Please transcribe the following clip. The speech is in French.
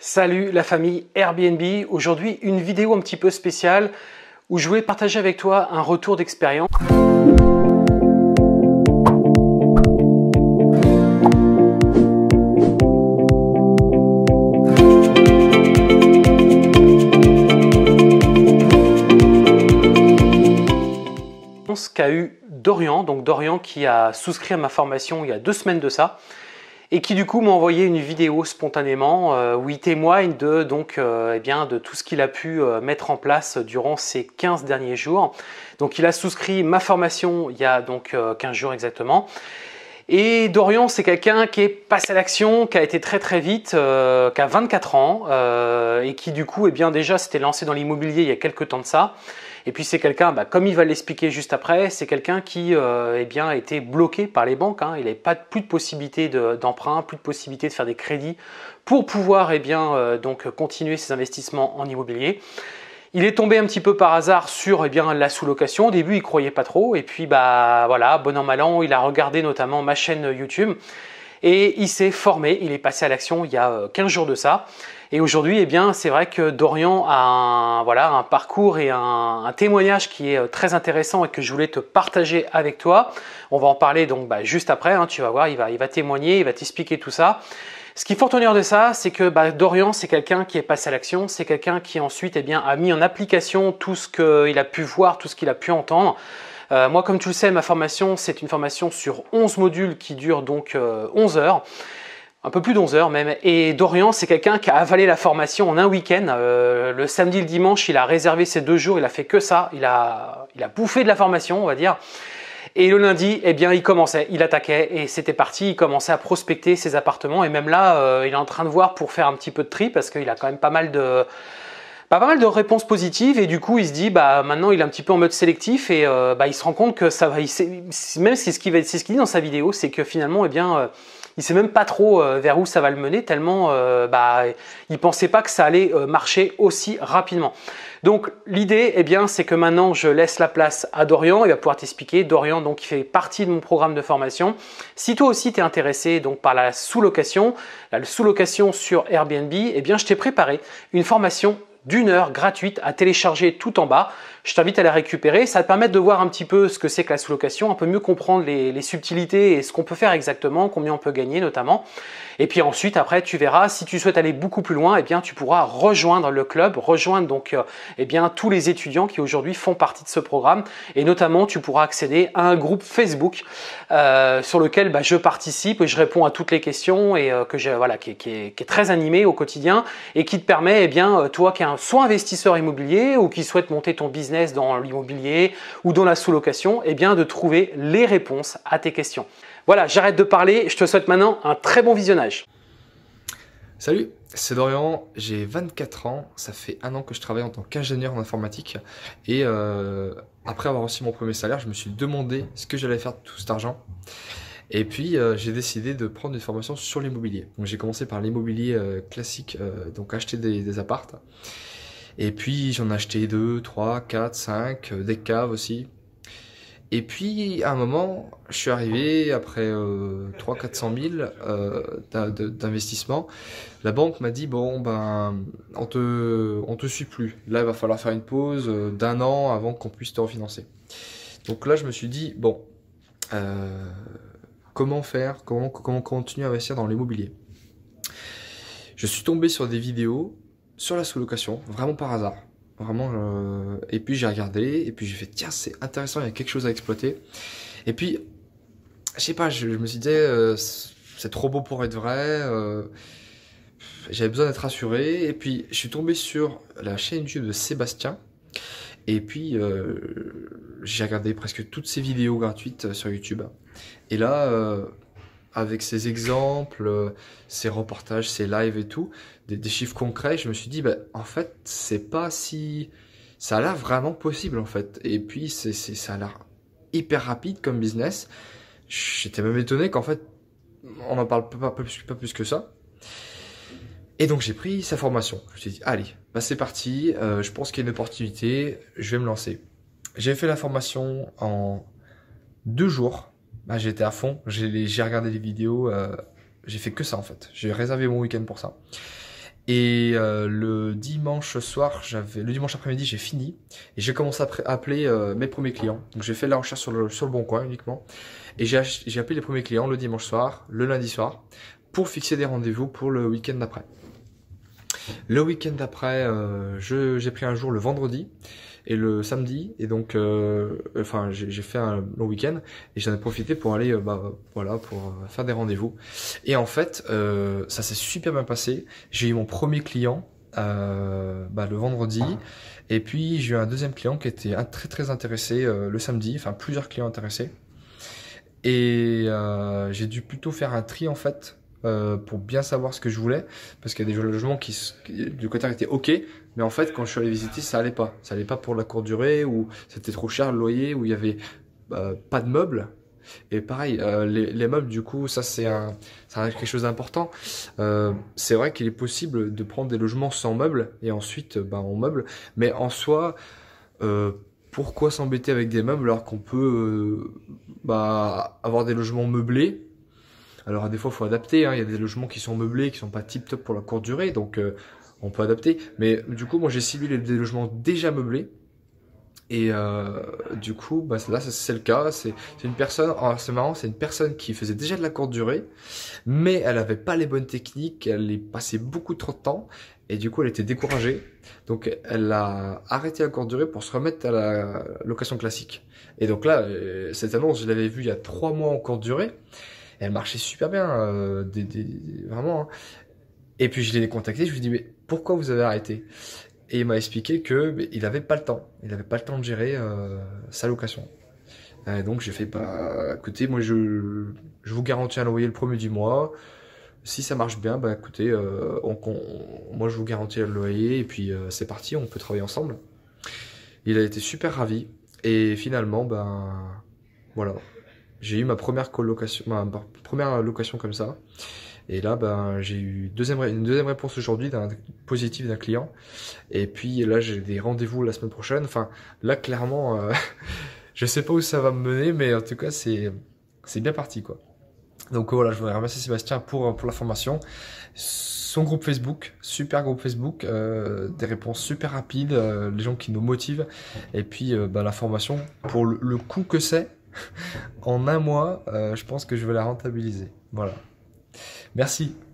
Salut la famille Airbnb. Aujourd'hui, une vidéo un petit peu spéciale où je voulais partager avec toi un retour d'expérience. qu'a eu Dorian, donc Dorian qui a souscrit à ma formation il y a deux semaines de ça et qui du coup m'a envoyé une vidéo spontanément euh, où il témoigne de, donc, euh, eh bien, de tout ce qu'il a pu euh, mettre en place durant ces 15 derniers jours. Donc il a souscrit ma formation il y a donc 15 jours exactement. Et Dorian, c'est quelqu'un qui est passé à l'action, qui a été très très vite, qui a 24 ans et qui du coup, eh bien, déjà s'était lancé dans l'immobilier il y a quelques temps de ça. Et puis c'est quelqu'un, bah, comme il va l'expliquer juste après, c'est quelqu'un qui euh, eh a été bloqué par les banques. Hein. Il n'avait pas plus de possibilité d'emprunt, plus de possibilité de faire des crédits pour pouvoir eh euh, donc, continuer ses investissements en immobilier. Il est tombé un petit peu par hasard sur eh la sous-location. Au début, il ne croyait pas trop. Et puis, bah voilà, bon an, mal an, il a regardé notamment ma chaîne YouTube. Et il s'est formé, il est passé à l'action il y a 15 euh, jours de ça. Et aujourd'hui, eh bien, c'est vrai que Dorian a un, voilà, un parcours et un, témoignage qui est euh, très intéressant et que je voulais te partager avec toi. On va en parler donc bah, juste après. Hein, tu vas voir, il va, il va témoigner, il va t'expliquer tout ça. Ce qu'il faut retenir de ça, c'est que bah, Dorian, c'est quelqu'un qui est passé à l'action, c'est quelqu'un qui ensuite eh bien, a mis en application tout ce qu'il euh, a pu voir, tout ce qu'il a pu entendre. Euh, moi, comme tu le sais, ma formation, c'est une formation sur 11 modules qui dure donc 11 heures un peu plus d'11 heures même. Et Dorian, c'est quelqu'un qui a avalé la formation en un week-end. Euh, le samedi, le dimanche, il a réservé ses deux jours, il a fait que ça. Il a, il a bouffé de la formation, on va dire. Et le lundi, eh bien, il commençait, il attaquait et c'était parti. Il commençait à prospecter ses appartements et même là, euh, il est en train de voir pour faire un petit peu de tri parce qu'il a quand même pas mal de pas mal de réponses positives et du coup il se dit bah maintenant il est un petit peu en mode sélectif et euh, bah, il se rend compte que ça va même si ce va c'est ce qu'il dit dans sa vidéo c'est que finalement eh bien il sait même pas trop euh, vers où ça va le mener, tellement il euh, bah, il pensait pas que ça allait euh, marcher aussi rapidement. Donc l'idée, eh bien, c'est que maintenant je laisse la place à Dorian, il va pouvoir t'expliquer. Dorian, donc, il fait partie de mon programme de formation. Si toi aussi tu es intéressé donc par la sous-location, la sous-location sur Airbnb, eh bien, je t'ai préparé une formation d'une heure gratuite à télécharger tout en bas. Je t'invite à la récupérer. Ça te permet de voir un petit peu ce que c'est que la sous-location, un peu mieux comprendre les, subtilités et ce qu'on peut faire exactement, combien on peut gagner notamment. Et puis ensuite, après, tu verras si tu souhaites aller beaucoup plus loin, et eh bien tu pourras rejoindre le club, rejoindre donc euh, eh bien tous les étudiants qui aujourd'hui font partie de ce programme. Et notamment, tu pourras accéder à un groupe Facebook euh, sur lequel bah, je participe et je réponds à toutes les questions et euh, que j'ai voilà qui, est, très animé au quotidien et qui te permet et eh bien toi qui es un soit investisseur immobilier ou qui souhaite monter ton business dans l'immobilier ou dans la sous-location, et eh bien de trouver les réponses à tes questions. Voilà, j'arrête de parler, je te souhaite maintenant un très bon visionnage. Salut, c'est Dorian, j'ai 24 ans, ça fait un an que je travaille en tant qu'ingénieur en informatique et euh, après avoir reçu mon premier salaire, je me suis demandé ce que j'allais faire de tout cet argent. Et puis euh, j'ai décidé de prendre une formation sur l'immobilier. Donc j'ai commencé par l'immobilier euh, classique, donc acheter des, des appartes. Et puis j'en ai acheté 2, 3, 4, 5, des caves aussi. Et puis à un moment, je suis arrivé après euh, 300-400 000 euh, d'investissement. La banque m'a dit bon ben on te on te suit plus. Là il va falloir faire une pause euh, d'un an avant qu'on puisse te refinancer. Donc là je me suis dit bon euh, comment faire, comment, comment continuer à investir dans l'immobilier. Je suis tombé sur des vidéos sur la sous-location, vraiment par hasard. Vraiment, euh, et puis j'ai regardé, et puis j'ai fait, tiens, c'est intéressant, il y a quelque chose à exploiter. Et puis, je sais pas, je, me suis dit, euh, c'est trop beau pour être vrai, euh, j'avais besoin d'être rassuré. Et puis, je suis tombé sur la chaîne YouTube de Sébastien, et puis, j'ai regardé presque toutes ses vidéos gratuites sur YouTube. Et là, avec ses exemples, euh, ses reportages, ses lives et tout, des, chiffres concrets, je me suis dit, ben en fait, c'est pas si... Ça a l'air vraiment possible, en fait. Et puis, c'est, ça a l'air hyper rapide comme business. J'étais même étonné qu'en fait, on n'en parle pas, plus, plus que ça. Et donc, j'ai pris sa formation. Je me suis dit, allez, bah, c'est parti, euh, je pense qu'il y a une opportunité, je vais me lancer. J'ai fait la formation en deux jours bah, j'étais à fond, j'ai regardé les vidéos, euh, j'ai fait que ça en fait. J'ai réservé mon week-end pour ça. Et euh, le dimanche soir, j'avais le dimanche après-midi, j'ai fini et j'ai commencé à appeler euh, mes premiers clients. Donc j'ai fait la recherche sur le, sur le bon coin uniquement et j'ai appelé les premiers clients le dimanche soir, le lundi soir pour fixer des rendez-vous pour le week-end d'après. Le week-end d'après, j'ai pris un jour le vendredi et le samedi et donc euh, enfin j'ai fait un long week-end et j'en ai profité pour aller euh, bah, voilà pour euh, faire des rendez-vous et en fait ça s'est super bien passé j'ai eu mon premier client bah, le vendredi ah. et puis j'ai eu un deuxième client qui était très très intéressé le samedi enfin plusieurs clients intéressés et j'ai dû plutôt faire un tri en fait euh, pour bien savoir ce que je voulais, parce qu'il y a des logements qui, du côté étaient ok, mais en fait quand je suis allé visiter ça allait pas, ça allait pas pour la courte durée ou c'était trop cher le loyer ou il y avait euh, pas de meubles. Et pareil, euh, les, meubles du coup, ça c'est quelque chose d'important. c'est vrai qu'il est possible de prendre des logements sans meubles et ensuite on bah, meuble, mais en soi, pourquoi s'embêter avec des meubles alors qu'on peut bah, avoir des logements meublés alors des fois, il faut adapter. Hein. Il y a des logements qui sont meublés, qui sont pas tip top pour la courte durée, donc euh, on peut adapter. Mais du coup, moi, j'ai ciblé des logements déjà meublés. Et euh, du coup, bah, là, c'est le cas. C'est une personne, ah, c'est marrant, c'est une personne qui faisait déjà de la courte durée, mais elle n'avait pas les bonnes techniques, elle y passait beaucoup trop de temps, et du coup, elle était découragée. Donc, elle a arrêté la courte durée pour se remettre à la location classique. Et donc là, euh, cette annonce, je l'avais vue il y a trois mois en courte durée elle marchait super bien, euh, vraiment. Hein. Et puis je l'ai contacté, je lui ai dit, mais pourquoi vous avez arrêté Et il m'a expliqué que il n'avait pas le temps. Il n'avait pas le temps de gérer euh, sa location. Et donc j'ai fait, bah écoutez, moi je, je vous garantis un loyer le premier du mois. Si ça marche bien, bah écoutez, euh, on, moi je vous garantis un loyer et puis c'est parti, on peut travailler ensemble. Il a été super ravi et finalement, ben voilà, j'ai eu ma première colocation, ma première location comme ça. Et là, ben, j'ai eu deuxième, une deuxième réponse aujourd'hui d'un positif d'un client. Et puis là, j'ai des rendez-vous la semaine prochaine. Enfin, là, clairement, je euh, je sais pas où ça va me mener, mais en tout cas, c'est c'est bien parti, quoi. Donc voilà, je voudrais remercier Sébastien pour pour la formation. Son groupe Facebook, super groupe Facebook, euh, des réponses super rapides, euh, les gens qui nous motivent, et puis ben, la formation pour le, le coût que c'est en un mois, euh, je pense que je vais la rentabiliser. Voilà. Merci.